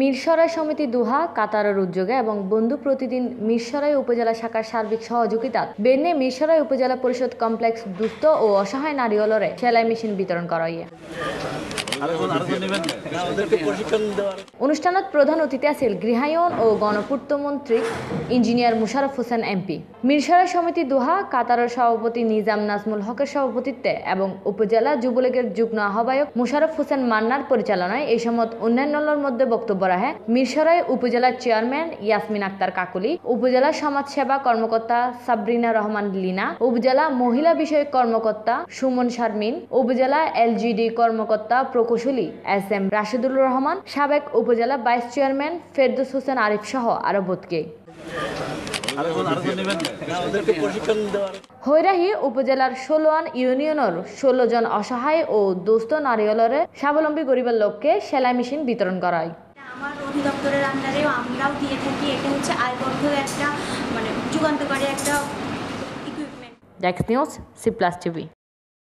মিরসরাই সমিতি দুহা কাতারের উদ্যোগে এবং বন্ধু প্রতিদিন মিরসরাই উপজেলা শাখার সার্বিক সহযোগিতা বেনে মিরসরাই উপজেলা পরিষদ কমপ্লেক্স দুস্থ ও অসহায় নারীলরে সেলাই মেশিন বিতরণ করা অনুষ্ঠানত প্রধান অতিথি আছিল গৃহায়ন ও গণপূর্ত মন্ত্রী ইঞ্জিনিয়ার মুশারফ হোসেন এমপি মিরসরা সমিতি দোহা কাতারের সভাপতি নিজাম নাজমুল হকের সভাপতিত্বে এবং উপজেলা যুবলীগের যুগ্ম আহ্বায়ক মুশারফ হোসেন মান্নার পরিচালনায় এই সময় অন্যান্যর মধ্যে বক্তব্য রাখে মিরসরাই উপজেলার চেয়ারম্যান ইয়াসমিন আক্তার কাকুলি উপজেলা সমাজ সেবা কর্মকর্তা সাবরিনা রহমান লিনা উপজেলা মহিলা বিষয়ক কর্মকর্তা সুমন শারমিন উপজেলা এলজিডি কর্মকর্তা প্রকল্প প্রকৌশলী এস এম রাশেদুল রহমান সাবেক উপজেলা ভাইস চেয়ারম্যান ফেরদুস হোসেন আরিফ সহ আরো বোধকে হৈরাহি উপজেলার ষোলোয়ান ইউনিয়নের ষোলো জন অসহায় ও দোস্ত নারিয়লরে স্বাবলম্বী গরিবের লোককে সেলাই মেশিন বিতরণ করায় আমার অধিদপ্তরের আন্ডারেও আমরাও দিয়ে থাকি এটা হচ্ছে আয়বদ্ধ একটা মানে যুগান্তকারী একটা ইকুইপমেন্ট ডেক্স নিউজ সি প্লাস টিভি